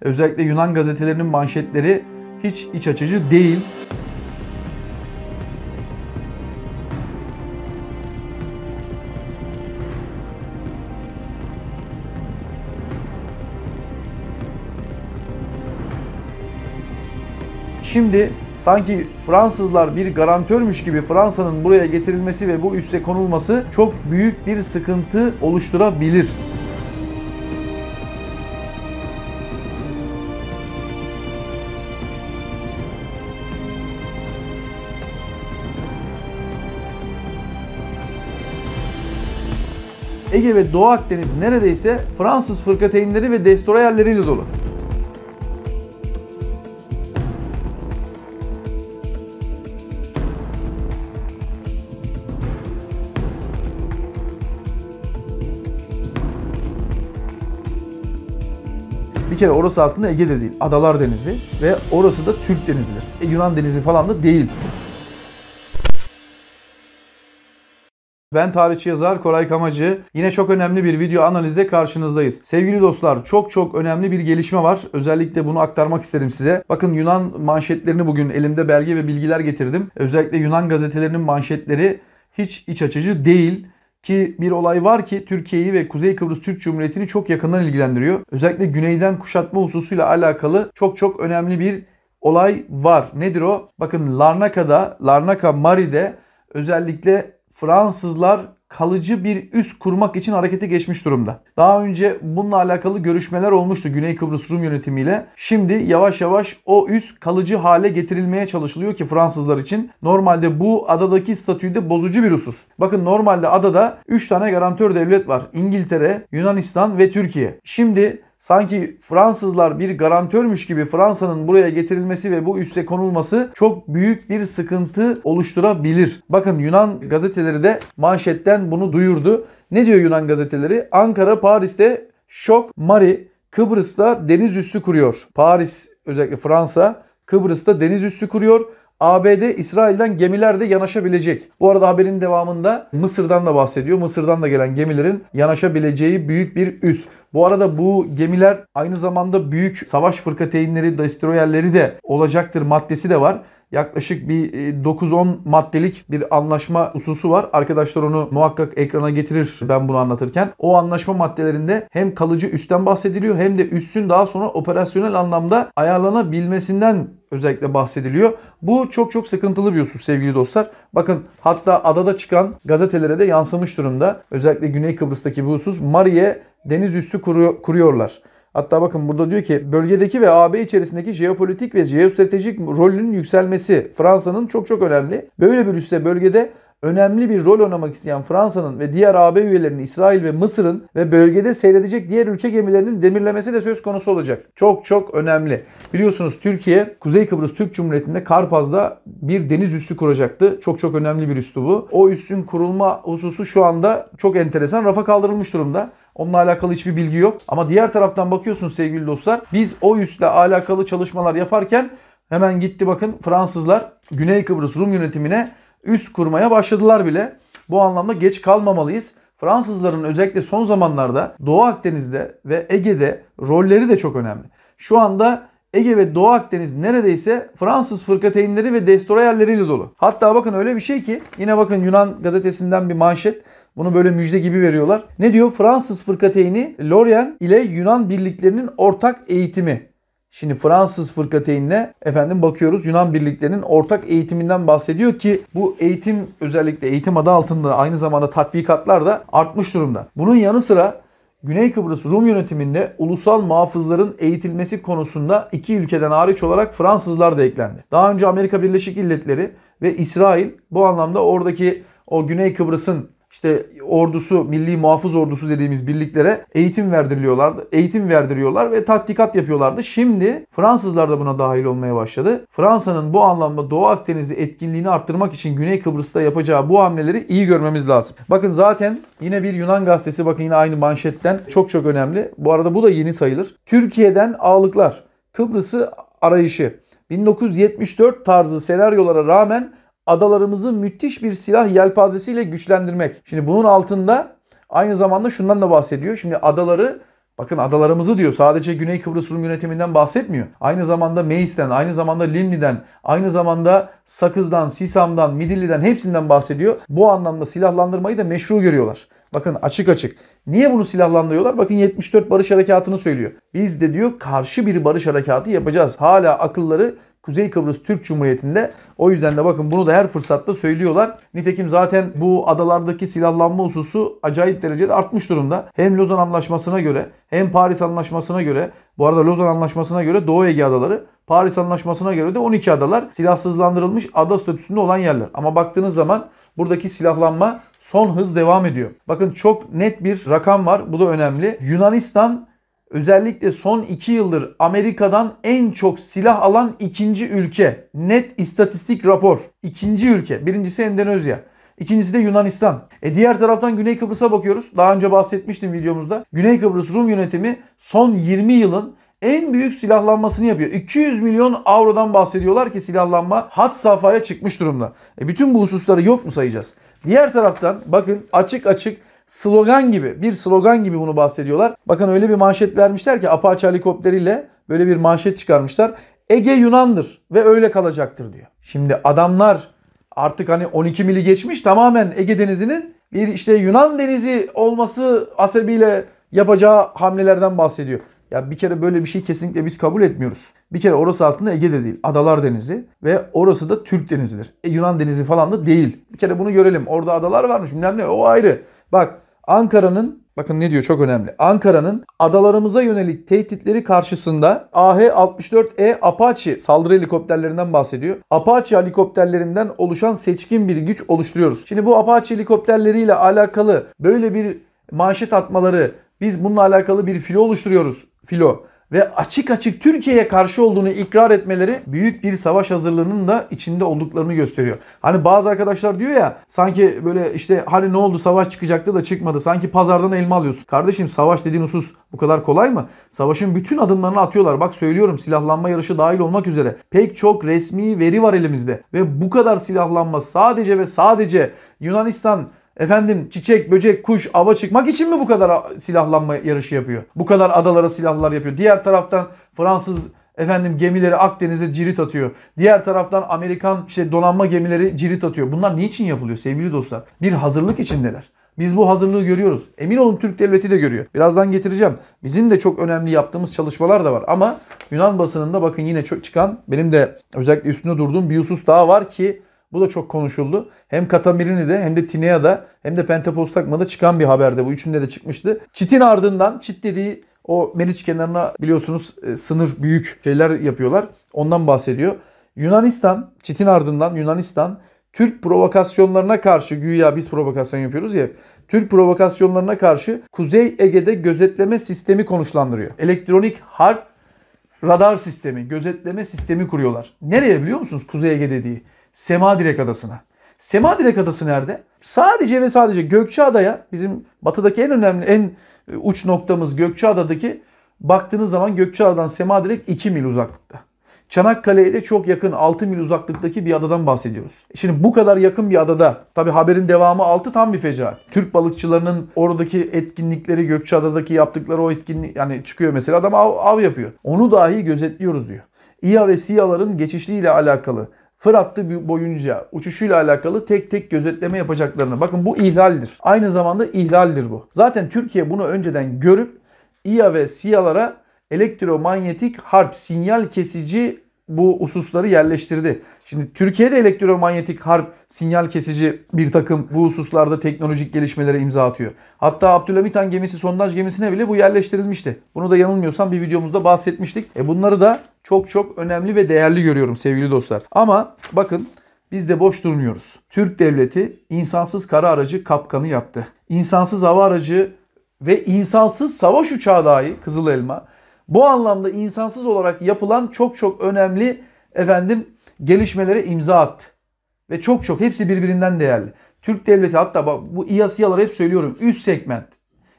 Özellikle Yunan gazetelerinin manşetleri hiç iç açıcı değil. Şimdi sanki Fransızlar bir garantörmüş gibi Fransa'nın buraya getirilmesi ve bu üsse konulması çok büyük bir sıkıntı oluşturabilir. Ege ve Doğu Akdeniz neredeyse Fransız fırkateynleri ve destroyerleriyle dolu. Bir kere orası aslında Ege'de değil, Adalar Denizi ve orası da Türk Denizi'dir. E, Yunan Denizi falan da değil. Ben tarihçi yazar Koray Kamacı. Yine çok önemli bir video analizde karşınızdayız. Sevgili dostlar çok çok önemli bir gelişme var. Özellikle bunu aktarmak istedim size. Bakın Yunan manşetlerini bugün elimde belge ve bilgiler getirdim. Özellikle Yunan gazetelerinin manşetleri hiç iç açıcı değil ki bir olay var ki Türkiye'yi ve Kuzey Kıbrıs Türk Cumhuriyeti'ni çok yakından ilgilendiriyor. Özellikle güneyden kuşatma hususuyla alakalı çok çok önemli bir olay var. Nedir o? Bakın Larnaka'da, Larnaka Mari'de özellikle Fransızlar kalıcı bir üs kurmak için harekete geçmiş durumda. Daha önce bununla alakalı görüşmeler olmuştu Güney Kıbrıs Rum yönetimiyle. Şimdi yavaş yavaş o üs kalıcı hale getirilmeye çalışılıyor ki Fransızlar için. Normalde bu adadaki statüyü de bozucu bir husus. Bakın normalde adada 3 tane garantör devlet var. İngiltere, Yunanistan ve Türkiye. Şimdi Sanki Fransızlar bir garantörmüş gibi Fransa'nın buraya getirilmesi ve bu üsse konulması çok büyük bir sıkıntı oluşturabilir. Bakın Yunan gazeteleri de manşetten bunu duyurdu. Ne diyor Yunan gazeteleri? Ankara Paris'te şok Mari Kıbrıs'ta deniz üssü kuruyor. Paris özellikle Fransa Kıbrıs'ta deniz üssü kuruyor. ABD İsrail'den gemiler de yanaşabilecek. Bu arada haberin devamında Mısır'dan da bahsediyor. Mısır'dan da gelen gemilerin yanaşabileceği büyük bir üs. Bu arada bu gemiler aynı zamanda büyük savaş fırkateynleri, destroyerleri de olacaktır maddesi de var yaklaşık bir 9-10 e, maddelik bir anlaşma hususu var. Arkadaşlar onu muhakkak ekrana getirir ben bunu anlatırken. O anlaşma maddelerinde hem kalıcı üstten bahsediliyor hem de üssün daha sonra operasyonel anlamda ayarlanabilmesinden özellikle bahsediliyor. Bu çok çok sıkıntılı bir husus sevgili dostlar. Bakın hatta adada çıkan gazetelere de yansımış durumda. Özellikle Güney Kıbrıs'taki bu husus Mariye deniz üssü kuruyorlar. Hatta bakın burada diyor ki bölgedeki ve AB içerisindeki jeopolitik ve jeostratejik rolünün yükselmesi Fransa'nın çok çok önemli. Böyle bir üsse bölgede önemli bir rol oynamak isteyen Fransa'nın ve diğer AB üyelerinin İsrail ve Mısır'ın ve bölgede seyredecek diğer ülke gemilerinin demirlemesi de söz konusu olacak. Çok çok önemli. Biliyorsunuz Türkiye Kuzey Kıbrıs Türk Cumhuriyeti'nde Karpaz'da bir deniz üssü kuracaktı. Çok çok önemli bir üssü bu. O üssün kurulma hususu şu anda çok enteresan rafa kaldırılmış durumda. Onunla alakalı hiçbir bilgi yok. Ama diğer taraftan bakıyorsun sevgili dostlar. Biz o üsle alakalı çalışmalar yaparken hemen gitti bakın Fransızlar Güney Kıbrıs Rum yönetimine üst kurmaya başladılar bile. Bu anlamda geç kalmamalıyız. Fransızların özellikle son zamanlarda Doğu Akdeniz'de ve Ege'de rolleri de çok önemli. Şu anda Ege ve Doğu Akdeniz neredeyse Fransız fırkateynleri ve destroyerleriyle dolu. Hatta bakın öyle bir şey ki yine bakın Yunan gazetesinden bir manşet. Bunu böyle müjde gibi veriyorlar. Ne diyor? Fransız fırkateyni Lorient ile Yunan birliklerinin ortak eğitimi. Şimdi Fransız fırkateynle efendim bakıyoruz Yunan birliklerinin ortak eğitiminden bahsediyor ki bu eğitim özellikle eğitim adı altında aynı zamanda tatbikatlar da artmış durumda. Bunun yanı sıra Güney Kıbrıs Rum yönetiminde ulusal muhafızların eğitilmesi konusunda iki ülkeden hariç olarak Fransızlar da eklendi. Daha önce Amerika Birleşik İlletleri ve İsrail bu anlamda oradaki o Güney Kıbrıs'ın işte ordusu, milli muhafız ordusu dediğimiz birliklere eğitim verdiriliyorlardı. Eğitim verdiriyorlar ve taktikat yapıyorlardı. Şimdi Fransızlar da buna dahil olmaya başladı. Fransa'nın bu anlamda Doğu Akdeniz'i etkinliğini arttırmak için Güney Kıbrıs'ta yapacağı bu hamleleri iyi görmemiz lazım. Bakın zaten yine bir Yunan gazetesi bakın yine aynı manşetten çok çok önemli. Bu arada bu da yeni sayılır. Türkiye'den ağlıklar. Kıbrıs'ı arayışı. 1974 tarzı senaryolara rağmen adalarımızı müthiş bir silah yelpazesiyle güçlendirmek. Şimdi bunun altında aynı zamanda şundan da bahsediyor. Şimdi adaları Bakın adalarımızı diyor. Sadece Güney Kıbrıs Rum yönetiminden bahsetmiyor. Aynı zamanda Meis'ten, aynı zamanda Limni'den, aynı zamanda Sakız'dan, Sisam'dan, Midilli'den hepsinden bahsediyor. Bu anlamda silahlandırmayı da meşru görüyorlar. Bakın açık açık. Niye bunu silahlandırıyorlar? Bakın 74 barış harekatını söylüyor. Biz de diyor karşı bir barış harekatı yapacağız. Hala akılları Kuzey Kıbrıs Türk Cumhuriyeti'nde. O yüzden de bakın bunu da her fırsatta söylüyorlar. Nitekim zaten bu adalardaki silahlanma hususu acayip derecede artmış durumda. Hem Lozan Anlaşması'na göre hem Paris Anlaşması'na göre bu arada Lozan Anlaşması'na göre Doğu Ege Adaları Paris Anlaşması'na göre de 12 adalar silahsızlandırılmış ada statüsünde olan yerler. Ama baktığınız zaman buradaki silahlanma son hız devam ediyor. Bakın çok net bir rakam var. Bu da önemli. Yunanistan özellikle son 2 yıldır Amerika'dan en çok silah alan ikinci ülke. Net istatistik rapor. İkinci ülke. Birincisi Endonezya. İkincisi de Yunanistan. E diğer taraftan Güney Kıbrıs'a bakıyoruz. Daha önce bahsetmiştim videomuzda. Güney Kıbrıs Rum yönetimi son 20 yılın en büyük silahlanmasını yapıyor. 200 milyon avrodan bahsediyorlar ki silahlanma hat safhaya çıkmış durumda. E bütün bu hususları yok mu sayacağız? Diğer taraftan bakın açık açık slogan gibi bir slogan gibi bunu bahsediyorlar. Bakın öyle bir manşet vermişler ki Apache helikopteriyle böyle bir manşet çıkarmışlar. Ege Yunan'dır ve öyle kalacaktır diyor. Şimdi adamlar artık hani 12 mili geçmiş tamamen Ege Denizi'nin bir işte Yunan Denizi olması asebiyle yapacağı hamlelerden bahsediyor. Ya bir kere böyle bir şey kesinlikle biz kabul etmiyoruz. Bir kere orası aslında Ege'de değil. Adalar Denizi ve orası da Türk Denizi'dir. E, Yunan Denizi falan da değil. Bir kere bunu görelim. Orada adalar varmış bilmem ne o ayrı. Bak Ankara'nın Bakın ne diyor çok önemli. Ankara'nın adalarımıza yönelik tehditleri karşısında AH-64E Apache saldırı helikopterlerinden bahsediyor. Apache helikopterlerinden oluşan seçkin bir güç oluşturuyoruz. Şimdi bu Apache helikopterleriyle alakalı böyle bir manşet atmaları biz bununla alakalı bir filo oluşturuyoruz. Filo ve açık açık Türkiye'ye karşı olduğunu ikrar etmeleri büyük bir savaş hazırlığının da içinde olduklarını gösteriyor. Hani bazı arkadaşlar diyor ya sanki böyle işte hani ne oldu savaş çıkacaktı da çıkmadı. Sanki pazardan elma alıyorsun. Kardeşim savaş dediğin husus bu kadar kolay mı? Savaşın bütün adımlarını atıyorlar. Bak söylüyorum silahlanma yarışı dahil olmak üzere pek çok resmi veri var elimizde ve bu kadar silahlanma sadece ve sadece Yunanistan Efendim çiçek, böcek, kuş, ava çıkmak için mi bu kadar silahlanma yarışı yapıyor? Bu kadar adalara silahlar yapıyor. Diğer taraftan Fransız efendim gemileri Akdeniz'e cirit atıyor. Diğer taraftan Amerikan işte donanma gemileri cirit atıyor. Bunlar niçin yapılıyor sevgili dostlar? Bir hazırlık içindeler. Biz bu hazırlığı görüyoruz. Emin olun Türk devleti de görüyor. Birazdan getireceğim. Bizim de çok önemli yaptığımız çalışmalar da var. Ama Yunan basınında bakın yine çok çıkan benim de özellikle üstüne durduğum bir husus daha var ki bu da çok konuşuldu. Hem Katamilini'de hem de Tinea'da hem de Pentepostakma'da çıkan bir haberde bu. Üçünde de çıkmıştı. Çit'in ardından Çit dediği o Meriç kenarına biliyorsunuz e, sınır büyük şeyler yapıyorlar. Ondan bahsediyor. Yunanistan, Çit'in ardından Yunanistan Türk provokasyonlarına karşı güya biz provokasyon yapıyoruz ya Türk provokasyonlarına karşı Kuzey Ege'de gözetleme sistemi konuşlandırıyor. Elektronik harp radar sistemi, gözetleme sistemi kuruyorlar. Nereye biliyor musunuz Kuzey Ege dediği? Sema Direk Adası'na. Sema Direk Adası nerede? Sadece ve sadece Gökçeada'ya bizim batıdaki en önemli en uç noktamız Gökçeada'daki baktığınız zaman Gökçeada'dan Direk 2 mil uzaklıkta. Çanakkale'ye de çok yakın 6 mil uzaklıktaki bir adadan bahsediyoruz. Şimdi bu kadar yakın bir adada tabi haberin devamı 6 tam bir fecaat. Türk balıkçılarının oradaki etkinlikleri Gökçeada'daki yaptıkları o etkinlik yani çıkıyor mesela adam av, av yapıyor. Onu dahi gözetliyoruz diyor. İHA ve SİHA'ların geçişliğiyle alakalı Fırat boyunca uçuşuyla alakalı tek tek gözetleme yapacaklarını. Bakın bu ihlaldir. Aynı zamanda ihlaldir bu. Zaten Türkiye bunu önceden görüp İHA ve SİHA'lara elektromanyetik harp sinyal kesici bu hususları yerleştirdi. Şimdi Türkiye'de elektromanyetik harp sinyal kesici bir takım bu hususlarda teknolojik gelişmelere imza atıyor. Hatta Abdülhamit Han gemisi sondaj gemisine bile bu yerleştirilmişti. Bunu da yanılmıyorsam bir videomuzda bahsetmiştik. E bunları da çok çok önemli ve değerli görüyorum sevgili dostlar. Ama bakın biz de boş durmuyoruz. Türk devleti insansız kara aracı kapkanı yaptı. İnsansız hava aracı ve insansız savaş uçağı dahi Kızıl Elma. Bu anlamda insansız olarak yapılan çok çok önemli efendim gelişmelere imza attı. Ve çok çok hepsi birbirinden değerli. Türk devleti hatta bak bu İASİA'ları hep söylüyorum üst segment.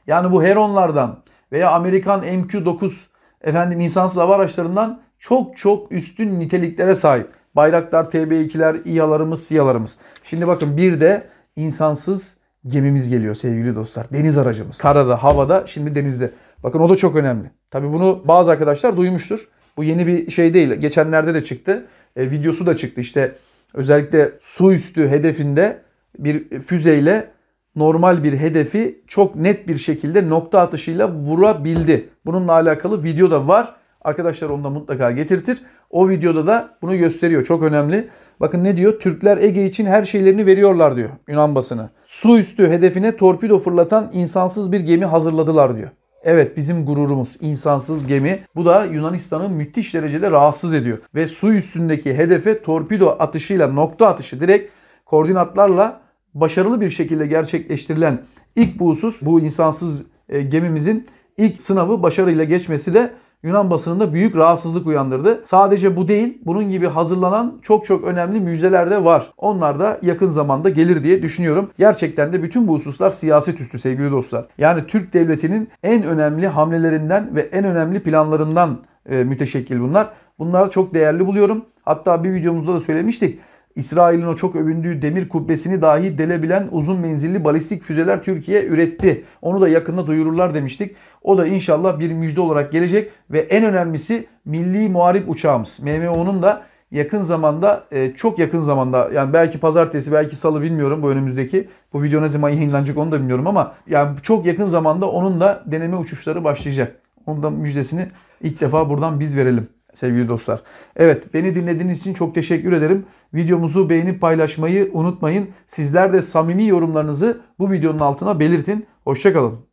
Yani bu Heron'lardan veya Amerikan MQ-9 efendim insansız hava araçlarından çok çok üstün niteliklere sahip. Bayraklar, TB2'ler, İHA'larımız, SİHA'larımız. Şimdi bakın bir de insansız gemimiz geliyor sevgili dostlar. Deniz aracımız. Karada, havada, şimdi denizde. Bakın o da çok önemli. Tabi bunu bazı arkadaşlar duymuştur. Bu yeni bir şey değil. Geçenlerde de çıktı. E, videosu da çıktı. İşte özellikle su üstü hedefinde bir füzeyle normal bir hedefi çok net bir şekilde nokta atışıyla vurabildi. Bununla alakalı video da var. Arkadaşlar onu da mutlaka getirtir. O videoda da bunu gösteriyor. Çok önemli. Bakın ne diyor? Türkler Ege için her şeylerini veriyorlar diyor Yunan basını. Su üstü hedefine torpido fırlatan insansız bir gemi hazırladılar diyor. Evet bizim gururumuz insansız gemi. Bu da Yunanistan'ı müthiş derecede rahatsız ediyor. Ve su üstündeki hedefe torpido atışıyla nokta atışı direkt koordinatlarla başarılı bir şekilde gerçekleştirilen ilk bu husus bu insansız e, gemimizin ilk sınavı başarıyla geçmesi de Yunan basınında büyük rahatsızlık uyandırdı. Sadece bu değil, bunun gibi hazırlanan çok çok önemli müjdeler de var. Onlar da yakın zamanda gelir diye düşünüyorum. Gerçekten de bütün bu hususlar siyaset üstü sevgili dostlar. Yani Türk devletinin en önemli hamlelerinden ve en önemli planlarından e, müteşekkil bunlar. Bunları çok değerli buluyorum. Hatta bir videomuzda da söylemiştik. İsrail'in o çok övündüğü demir kubbesini dahi delebilen uzun menzilli balistik füzeler Türkiye üretti. Onu da yakında duyururlar demiştik. O da inşallah bir müjde olarak gelecek ve en önemlisi milli muharip uçağımız. MMO'nun da yakın zamanda e, çok yakın zamanda yani belki pazartesi belki salı bilmiyorum bu önümüzdeki bu video ne zaman yayınlanacak onu da bilmiyorum ama yani çok yakın zamanda onun da deneme uçuşları başlayacak. Onun da müjdesini ilk defa buradan biz verelim sevgili dostlar. Evet beni dinlediğiniz için çok teşekkür ederim. Videomuzu beğenip paylaşmayı unutmayın. Sizler de samimi yorumlarınızı bu videonun altına belirtin. Hoşçakalın.